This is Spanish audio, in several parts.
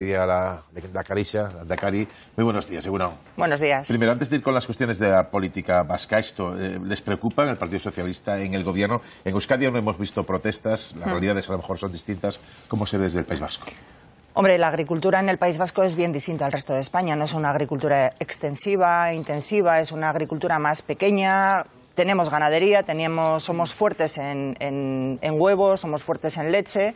a la, la la Dakari. Muy buenos días, Seguro. Buenos días. Primero, antes de ir con las cuestiones de la política vasca, esto eh, les preocupa en el Partido Socialista, en el gobierno. En Euskadi no hemos visto protestas, las hmm. realidades a lo mejor son distintas. ¿Cómo se ve desde el País Vasco? Hombre, la agricultura en el País Vasco es bien distinta al resto de España. No es una agricultura extensiva, intensiva, es una agricultura más pequeña, tenemos ganadería, tenemos, somos fuertes en, en, en, huevos, somos fuertes en leche.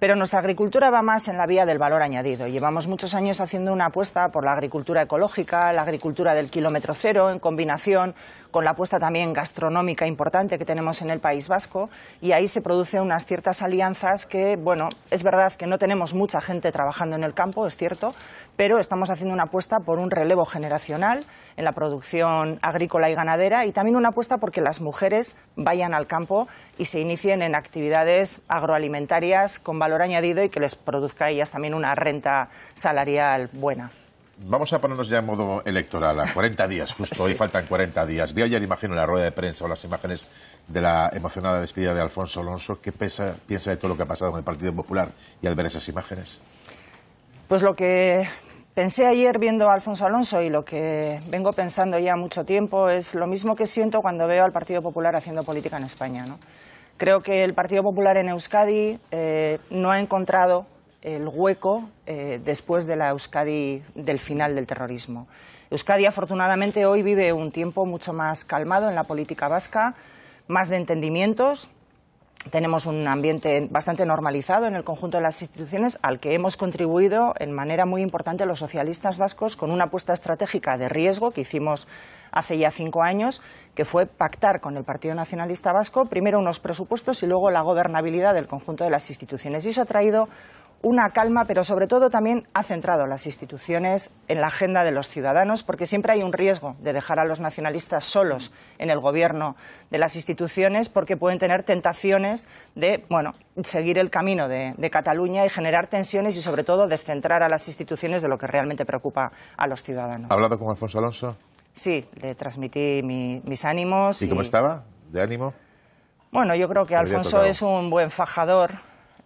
Pero nuestra agricultura va más en la vía del valor añadido. Llevamos muchos años haciendo una apuesta por la agricultura ecológica, la agricultura del kilómetro cero, en combinación con la apuesta también gastronómica importante que tenemos en el País Vasco. Y ahí se producen unas ciertas alianzas que, bueno, es verdad que no tenemos mucha gente trabajando en el campo, es cierto, pero estamos haciendo una apuesta por un relevo generacional en la producción agrícola y ganadera y también una apuesta porque las mujeres vayan al campo y se inicien en actividades agroalimentarias con valor valor añadido y que les produzca a ellas también una renta salarial buena vamos a ponernos ya en modo electoral, a 40 días, justo hoy faltan 40 días. Vi ayer, imagino, la rueda de prensa o las imágenes de la emocionada despedida de Alfonso Alonso. ¿Qué piensa, piensa de todo lo que ha pasado con el Partido Popular y al ver esas imágenes? Pues lo que pensé ayer viendo a Alfonso Alonso y lo que vengo pensando ya mucho tiempo es lo mismo que siento cuando veo al Partido Popular haciendo política en España. ¿no? Creo que el Partido Popular en Euskadi eh, no ha encontrado el hueco eh, después de la Euskadi del final del terrorismo. Euskadi afortunadamente hoy vive un tiempo mucho más calmado en la política vasca, más de entendimientos, tenemos un ambiente bastante normalizado en el conjunto de las instituciones al que hemos contribuido en manera muy importante los socialistas vascos con una apuesta estratégica de riesgo que hicimos hace ya cinco años, que fue pactar con el Partido Nacionalista Vasco primero unos presupuestos y luego la gobernabilidad del conjunto de las instituciones. Y eso ha traído una calma, pero sobre todo también ha centrado las instituciones en la agenda de los ciudadanos, porque siempre hay un riesgo de dejar a los nacionalistas solos en el gobierno de las instituciones, porque pueden tener tentaciones de bueno, seguir el camino de, Cataluña y generar tensiones y, sobre todo, descentrar a las instituciones de lo que realmente preocupa a los ciudadanos. ¿Ha hablado con Alfonso Alonso? Sí, le transmití mis ánimos. ¿Y cómo estaba? ¿De ánimo? Bueno, yo creo que Alfonso es un buen fajador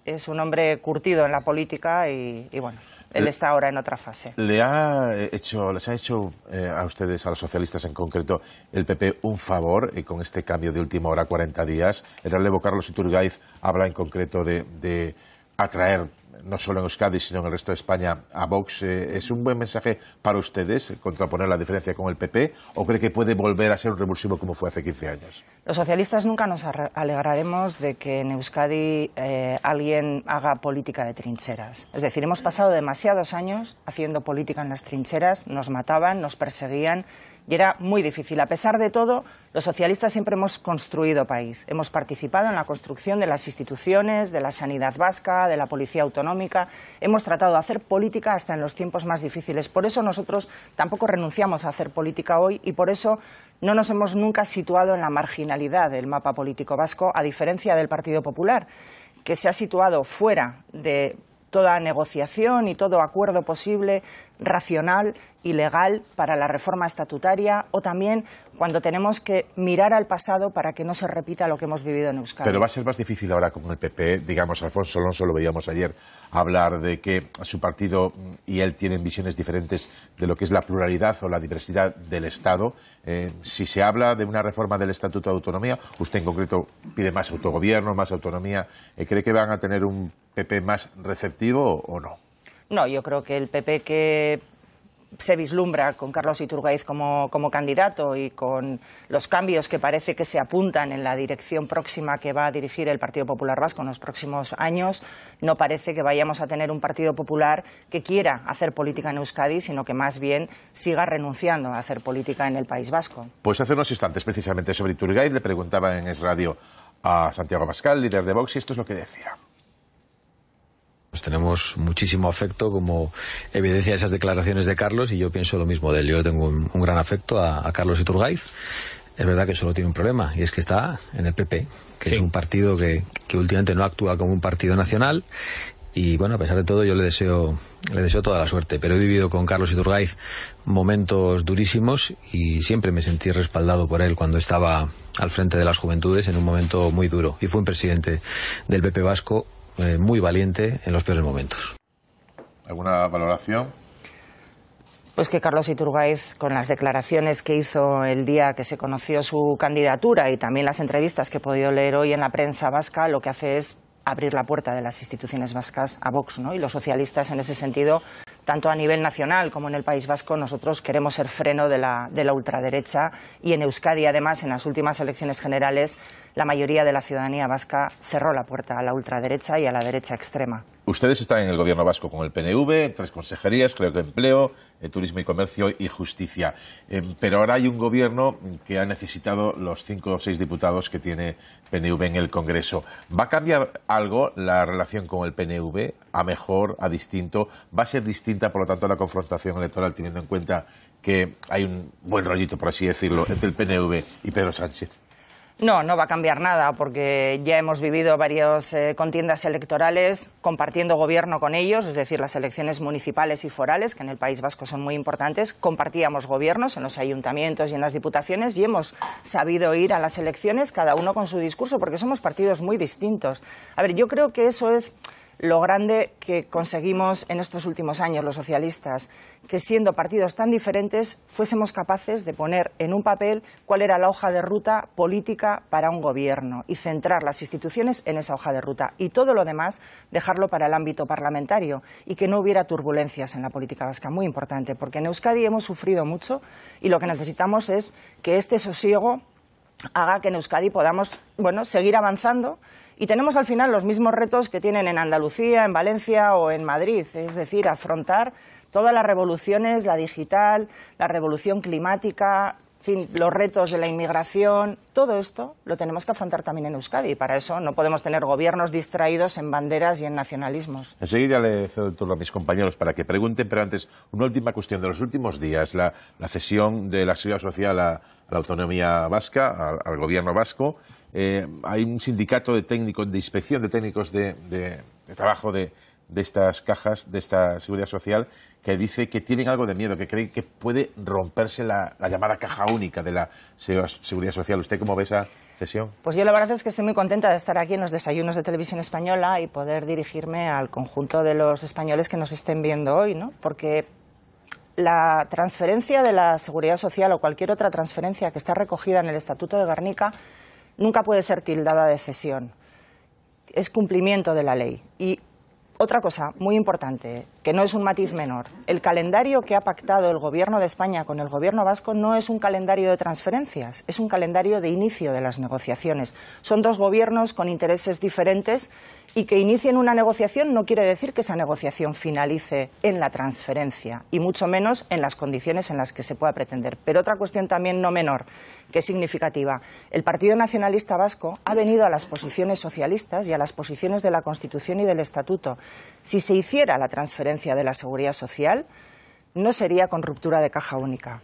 es un hombre curtido en la política y, bueno, él está ahora en otra fase. ¿Le ha hecho, ¿Les ha hecho eh, a ustedes, a los socialistas en concreto, el PP un favor eh, con este cambio de última hora, 40 días? El relevo Carlos Iturgaiz habla en concreto de atraer no solo en Euskadi, sino en el resto de España, a Vox. Eh, ¿Es un buen mensaje para ustedes eh, contraponer la diferencia con el PP o cree que puede volver a ser un revulsivo como fue hace 15 años? Los socialistas nunca nos alegraremos de que en Euskadi eh, alguien haga política de trincheras. Es decir, hemos pasado demasiados años haciendo política en las trincheras, nos mataban, nos perseguían y era muy difícil. A pesar de todo, los socialistas siempre hemos construido país. Hemos participado en la construcción de las instituciones, de la sanidad vasca, de la policía autonómica. Hemos tratado de hacer política hasta en los tiempos más difíciles. Por eso nosotros tampoco renunciamos a hacer política hoy y por eso no nos hemos nunca situado en la marginalidad del mapa político vasco, a diferencia del Partido Popular, que se ha situado fuera de toda negociación y todo acuerdo posible racional y legal para la reforma estatutaria o también cuando tenemos que mirar al pasado para que no se repita lo que hemos vivido en Euskadi. Pero va a ser más difícil ahora con el PP, digamos, Alfonso Alonso lo veíamos ayer hablar de que su partido y él tienen visiones diferentes de lo que es la pluralidad o la diversidad del Estado. Eh, si se habla de una reforma del Estatuto de Autonomía, usted en concreto pide más autogobierno, más autonomía, eh, ¿cree que van a tener un PP más receptivo o no? No, yo creo que el PP que se vislumbra con Carlos Iturgaiz como, candidato y con los cambios que parece que se apuntan en la dirección próxima que va a dirigir el Partido Popular Vasco en los próximos años, no parece que vayamos a tener un Partido Popular que quiera hacer política en Euskadi, sino que más bien siga renunciando a hacer política en el País Vasco. Pues hace unos instantes, precisamente sobre Iturgaiz, le preguntaba en Es Radio a Santiago Pascal, líder de Vox, y esto es lo que decía. Pues tenemos muchísimo afecto como evidencia esas declaraciones de Carlos y yo pienso lo mismo de él. Yo tengo un, gran afecto a, Carlos Iturgaiz es verdad que solo tiene un problema y es que está en el PP, que es un partido que, que, últimamente no actúa como un partido nacional. Y bueno, a pesar de todo, yo le deseo, le deseo toda la suerte. Pero he vivido con Carlos Iturgaiz momentos durísimos y siempre me sentí respaldado por él cuando estaba al frente de las juventudes en un momento muy duro. Y fue un presidente del PP vasco eh, muy valiente en los peores momentos. ¿Alguna valoración? Pues que Carlos Iturgaiz, con las declaraciones que hizo el día que se conoció su candidatura y también las entrevistas que he podido leer hoy en la prensa vasca, lo que hace es abrir la puerta de las instituciones vascas a Vox, ¿no? Y los socialistas en ese sentido tanto a nivel nacional como en el País Vasco, nosotros queremos ser freno de la, de la ultraderecha y en Euskadi, además, en las últimas elecciones generales, la mayoría de la ciudadanía vasca cerró la puerta a la ultraderecha y a la derecha extrema. Ustedes están en el gobierno vasco con el PNV, tres consejerías, creo que empleo, eh, turismo y comercio y justicia. Eh, pero ahora hay un gobierno que ha necesitado los cinco o seis diputados que tiene PNV en el Congreso. ¿Va a cambiar algo la relación con el PNV? ¿A mejor? ¿A distinto? ¿Va a ser distinta, por lo tanto, la confrontación electoral, teniendo en cuenta que hay un buen rollito, por así decirlo, entre el PNV y Pedro Sánchez? No, no va a cambiar nada porque ya hemos vivido varias eh, contiendas electorales compartiendo gobierno con ellos, es decir, las elecciones municipales y forales, que en el País Vasco son muy importantes, compartíamos gobiernos en los ayuntamientos y en las diputaciones y hemos sabido ir a las elecciones cada uno con su discurso porque somos partidos muy distintos. A ver, yo creo que eso es lo grande que conseguimos en estos últimos años los socialistas, que siendo partidos tan diferentes fuésemos capaces de poner en un papel cuál era la hoja de ruta política para un gobierno y centrar las instituciones en esa hoja de ruta y todo lo demás dejarlo para el ámbito parlamentario y que no hubiera turbulencias en la política vasca, muy importante, porque en Euskadi hemos sufrido mucho y lo que necesitamos es que este sosiego haga que en Euskadi podamos bueno, seguir avanzando y tenemos al final los mismos retos que tienen en Andalucía, en Valencia o en Madrid, es decir, afrontar todas las revoluciones, la digital, la revolución climática, fin, los retos de la inmigración, todo esto lo tenemos que afrontar también en Euskadi y para eso no podemos tener gobiernos distraídos en banderas y en nacionalismos. Enseguida le cedo el turno a mis compañeros para que pregunten, pero antes una última cuestión de los últimos días, la, cesión de la seguridad social a, la autonomía vasca, al, gobierno vasco. Eh, hay un sindicato de técnicos, de inspección de técnicos de, trabajo de, de estas cajas, de esta seguridad social, que dice que tienen algo de miedo, que creen que puede romperse la, llamada caja única de la seguridad social. ¿Usted cómo ve esa cesión? Pues yo la verdad es que estoy muy contenta de estar aquí en los desayunos de televisión española y poder dirigirme al conjunto de los españoles que nos estén viendo hoy, ¿no? Porque la transferencia de la seguridad social o cualquier otra transferencia que está recogida en el Estatuto de Guernica nunca puede ser tildada de cesión. Es cumplimiento de la ley. Y otra cosa muy importante, que no es un matiz menor. El calendario que ha pactado el Gobierno de España con el Gobierno vasco no es un calendario de transferencias, es un calendario de inicio de las negociaciones. Son dos gobiernos con intereses diferentes y que inicien una negociación no quiere decir que esa negociación finalice en la transferencia y mucho menos en las condiciones en las que se pueda pretender. Pero otra cuestión también no menor, que es significativa. El Partido Nacionalista Vasco ha venido a las posiciones socialistas y a las posiciones de la Constitución y del Estatuto. Si se hiciera la transferencia de la seguridad social, no sería con ruptura de caja única.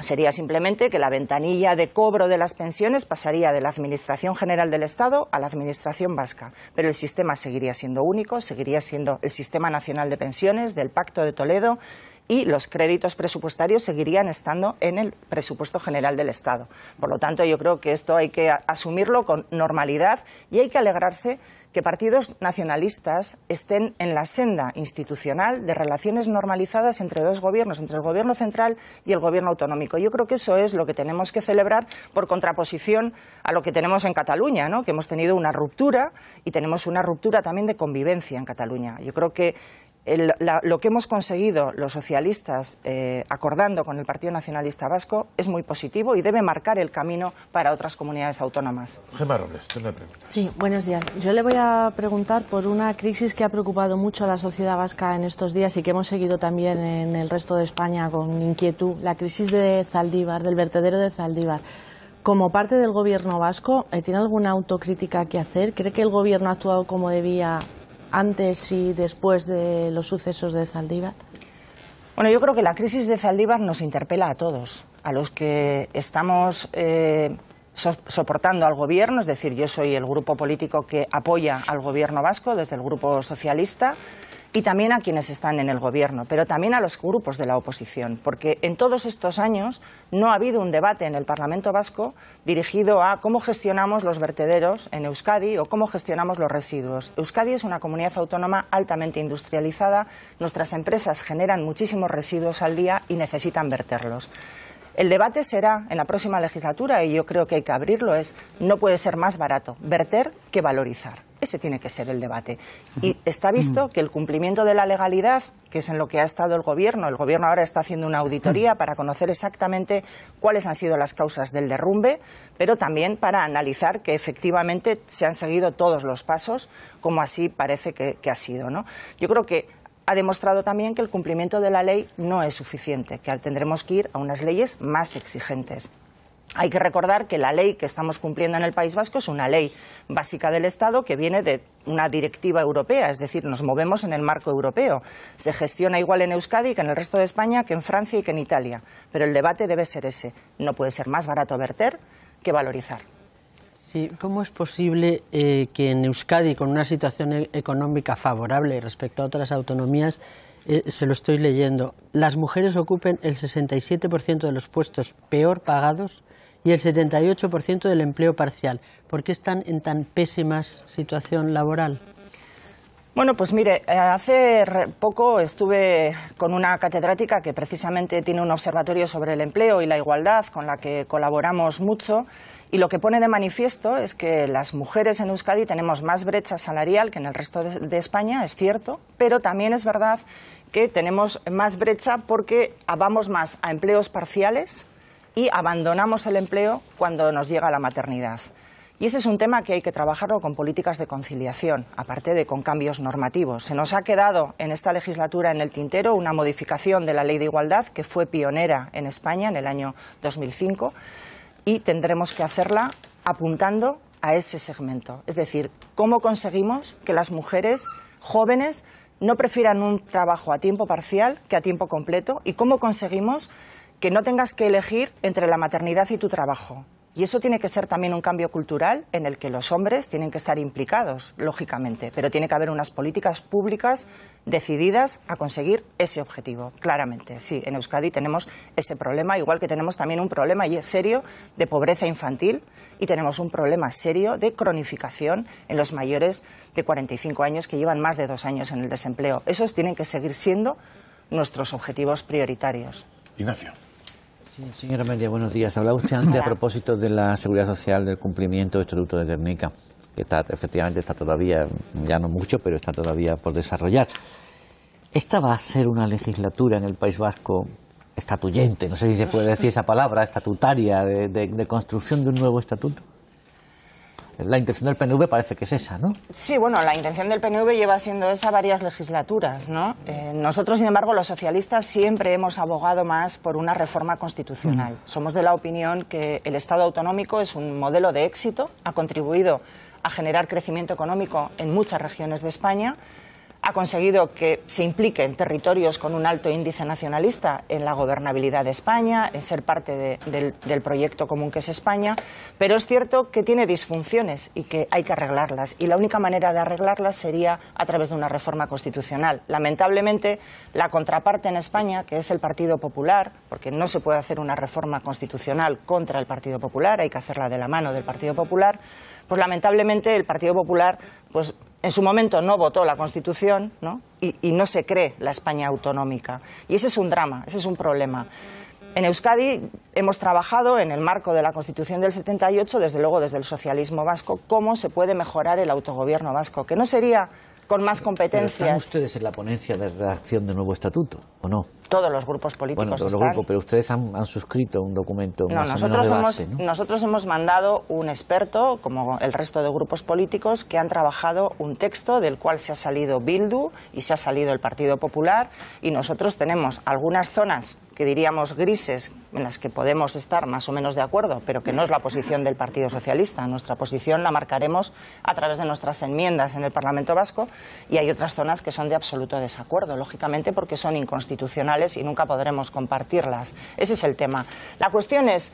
Sería simplemente que la ventanilla de cobro de las pensiones pasaría de la Administración General del Estado a la Administración Vasca, pero el sistema seguiría siendo único, seguiría siendo el Sistema Nacional de Pensiones del Pacto de Toledo y los créditos presupuestarios seguirían estando en el presupuesto general del Estado. Por lo tanto, yo creo que esto hay que asumirlo con normalidad y hay que alegrarse que partidos nacionalistas estén en la senda institucional de relaciones normalizadas entre dos gobiernos, entre el gobierno central y el gobierno autonómico. Yo creo que eso es lo que tenemos que celebrar por contraposición a lo que tenemos en Cataluña, ¿no? que hemos tenido una ruptura y tenemos una ruptura también de convivencia en Cataluña. Yo creo que lo que hemos conseguido los socialistas eh, acordando con el Partido Nacionalista Vasco es muy positivo y debe marcar el camino para otras comunidades autónomas. Gemma Robles, la pregunta. Sí, buenos días. Yo le voy a preguntar por una crisis que ha preocupado mucho a la sociedad vasca en estos días y que hemos seguido también en el resto de España con inquietud, la crisis de Zaldívar, del vertedero de Zaldívar. Como parte del gobierno vasco, eh, ¿tiene alguna autocrítica que hacer? ¿Cree que el gobierno ha actuado como debía antes y después de los sucesos de Zaldívar? Bueno, yo creo que la crisis de Zaldívar nos interpela a todos, a los que estamos eh, soportando al gobierno, es decir, yo soy el grupo político que apoya al gobierno vasco desde el grupo socialista y también a quienes están en el Gobierno, pero también a los grupos de la oposición, porque en todos estos años no ha habido un debate en el Parlamento Vasco dirigido a cómo gestionamos los vertederos en Euskadi o cómo gestionamos los residuos. Euskadi es una comunidad autónoma altamente industrializada, nuestras empresas generan muchísimos residuos al día y necesitan verterlos. El debate será en la próxima legislatura, y yo creo que hay que abrirlo, es no puede ser más barato verter que valorizar. Ese tiene que ser el debate. Y está visto mm. que el cumplimiento de la legalidad, que es en lo que ha estado el Gobierno, el Gobierno ahora está haciendo una auditoría mm. para conocer exactamente cuáles han sido las causas del derrumbe, pero también para analizar que efectivamente se han seguido todos los pasos, como así parece que, ha sido. Yo creo que ha demostrado también que el cumplimiento de la ley no es suficiente, que tendremos que ir a unas leyes más exigentes. Hay que recordar que la ley que estamos cumpliendo en el País Vasco es una ley básica del Estado que viene de una directiva europea, es decir, nos movemos en el marco europeo. Se gestiona igual en Euskadi que en el resto de España, que en Francia y que en Italia. Pero el debate debe ser ese. No puede ser más barato verter que valorizar. Sí, ¿cómo es posible eh, que en Euskadi, con una situación e-, económica favorable respecto a otras autonomías, eh, se lo estoy leyendo, las mujeres ocupen el 67% de los puestos peor pagados y el 78% del empleo parcial. ¿Por qué están en tan pésima situación laboral? Bueno, pues mire, hace poco estuve con una catedrática que precisamente tiene un observatorio sobre el empleo y la igualdad con la que colaboramos mucho y lo que pone de manifiesto es que las mujeres en Euskadi tenemos más brecha salarial que en el resto de, España, es cierto, pero también es verdad que tenemos más brecha porque ah, vamos más a empleos parciales y abandonamos el empleo cuando nos llega la maternidad. Y ese es un tema que hay que trabajarlo con políticas de conciliación, aparte de con cambios normativos. Se nos ha quedado en esta legislatura en el tintero una modificación de la Ley de Igualdad que fue pionera en España en el año 2005 y tendremos que hacerla apuntando a ese segmento. Es decir, cómo conseguimos que las mujeres jóvenes no prefieran un trabajo a tiempo parcial que a tiempo completo y cómo conseguimos que no tengas que elegir entre la maternidad y tu trabajo. Y eso tiene que ser también un cambio cultural en el que los hombres tienen que estar implicados, lógicamente, pero tiene que haber unas políticas públicas decididas a conseguir ese objetivo, claramente. Sí, en Euskadi tenemos ese problema, igual que tenemos también un problema serio de pobreza infantil y tenemos un problema serio de cronificación en los mayores de 45 años que llevan más de dos años en el desempleo. Esos tienen que seguir siendo nuestros objetivos prioritarios. Ignacio. Sí, señora buenos días. Hablaba usted antes a propósito de la seguridad social, del cumplimiento del Estatuto de Guernica, que está, efectivamente está todavía, ya no mucho, pero está todavía por desarrollar. Esta va a ser una legislatura en el País Vasco estatuyente, no sé si se puede decir esa palabra, estatutaria, de construcción de un nuevo estatuto. La intención del PNV parece que es esa, ¿no? Sí, bueno, la intención del PNV lleva siendo esa varias legislaturas, ¿no? Eh, nosotros, sin embargo, los socialistas siempre hemos abogado más por una reforma constitucional. Somos de la opinión que el Estado autonómico es un modelo de éxito, ha contribuido a generar crecimiento económico en muchas regiones de España ha conseguido que se implique en territorios con un alto índice nacionalista en la gobernabilidad de España, en ser parte del, del, proyecto común que es España, pero es cierto que tiene disfunciones y que hay que arreglarlas. Y la única manera de arreglarlas sería a través de una reforma constitucional. Lamentablemente, la contraparte en España, que es el Partido Popular, porque no se puede hacer una reforma constitucional contra el Partido Popular, hay que hacerla de la mano del Partido Popular, pues lamentablemente el Partido Popular pues en su momento no votó la Constitución Y, y, no se cree la España autonómica. Y ese es un drama, ese es un problema. En Euskadi hemos trabajado en el marco de la Constitución del 78, desde luego desde el socialismo vasco, cómo se puede mejorar el autogobierno vasco, que no sería con más competencias. ¿Están ustedes en la ponencia de redacción del nuevo estatuto o no? Todos los grupos políticos bueno, todos los grupos, pero ustedes han, suscrito un documento nosotros hemos, ¿no? Nosotros hemos mandado un experto, como el resto de grupos políticos, que han trabajado un texto del cual se ha salido Bildu y se ha salido el Partido Popular y nosotros tenemos algunas zonas que diríamos grises, en las que podemos estar más o menos de acuerdo, pero que no es la posición del Partido Socialista. Nuestra posición la marcaremos a través de nuestras enmiendas en el Parlamento Vasco y hay otras zonas que son de absoluto desacuerdo, lógicamente porque son inconstitucionales y nunca podremos compartirlas. Ese es el tema. La cuestión es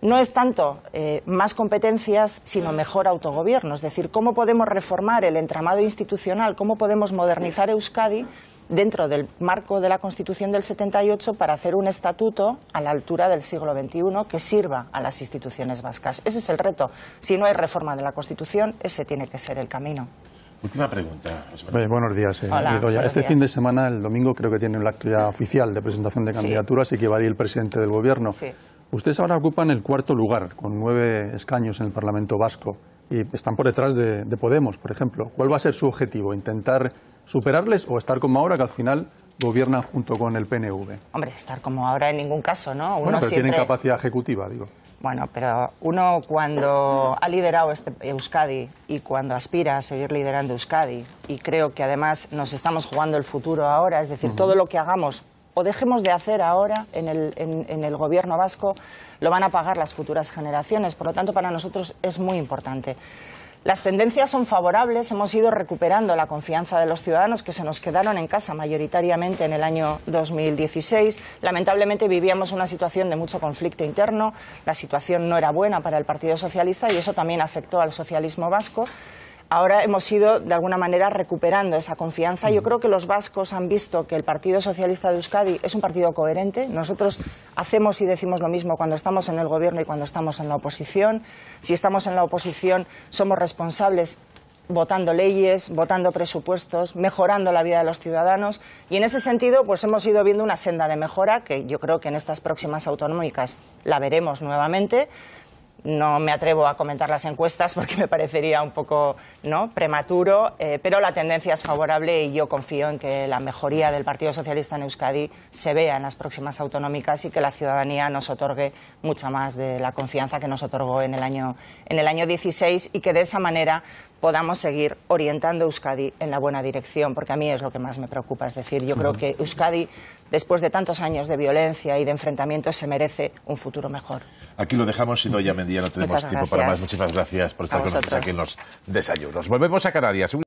no es tanto eh, más competencias, sino mejor autogobierno. Es decir, cómo podemos reformar el entramado institucional, cómo podemos modernizar Euskadi dentro del marco de la Constitución del 78 para hacer un estatuto a la altura del siglo XXI que sirva a las instituciones vascas. Ese es el reto. Si no hay reforma de la Constitución, ese tiene que ser el camino. Última pregunta. Eh, buenos días, eh, Este fin de semana, el domingo, creo que tiene la acto ya oficial de presentación de candidaturas y que va a ir el presidente del Gobierno. Ustedes ahora ocupan el cuarto lugar, con nueve escaños en el Parlamento Vasco, y están por detrás de Podemos, por ejemplo. ¿Cuál va a ser su objetivo? ¿Intentar superarles o estar como ahora, que al final gobiernan junto con el PNV. Hombre, estar como ahora en ningún caso, ¿no? Uno bueno, pero tienen capacidad ejecutiva, digo. Bueno, pero uno cuando ha liderado este Euskadi y cuando aspira a seguir liderando Euskadi, y creo que además nos estamos jugando el futuro ahora, es decir, todo lo que hagamos o dejemos de hacer ahora en el, en el, gobierno vasco, lo van a pagar las futuras generaciones. Por lo tanto, para nosotros es muy importante. Las tendencias son favorables, hemos ido recuperando la confianza de los ciudadanos que se nos quedaron en casa mayoritariamente en el año 2016. Lamentablemente vivíamos una situación de mucho conflicto interno, la situación no era buena para el Partido Socialista y eso también afectó al socialismo vasco ahora hemos ido de alguna manera recuperando esa confianza. Yo creo que los vascos han visto que el Partido Socialista de Euskadi es un partido coherente. Nosotros hacemos y decimos lo mismo cuando estamos en el gobierno y cuando estamos en la oposición. Si estamos en la oposición, somos responsables votando leyes, votando presupuestos, mejorando la vida de los ciudadanos y en ese sentido pues hemos ido viendo una senda de mejora que yo creo que en estas próximas autonómicas la veremos nuevamente no me atrevo a comentar las encuestas porque me parecería un poco prematuro, eh, pero la tendencia es favorable y yo confío en que la mejoría del Partido Socialista en Euskadi se vea en las próximas autonómicas y que la ciudadanía nos otorgue mucha más de la confianza que nos otorgó en el año, en el año 16 y que de esa manera podamos seguir orientando Euskadi en la buena dirección, porque a mí es lo que más me preocupa. Es decir, yo creo que Euskadi, después de tantos años de violencia y de enfrentamientos, se merece un futuro mejor. Aquí lo dejamos, y ya Mendía, no tenemos tiempo para más. Muchísimas gracias por estar con nosotros aquí en los desayunos. Volvemos a Canarias.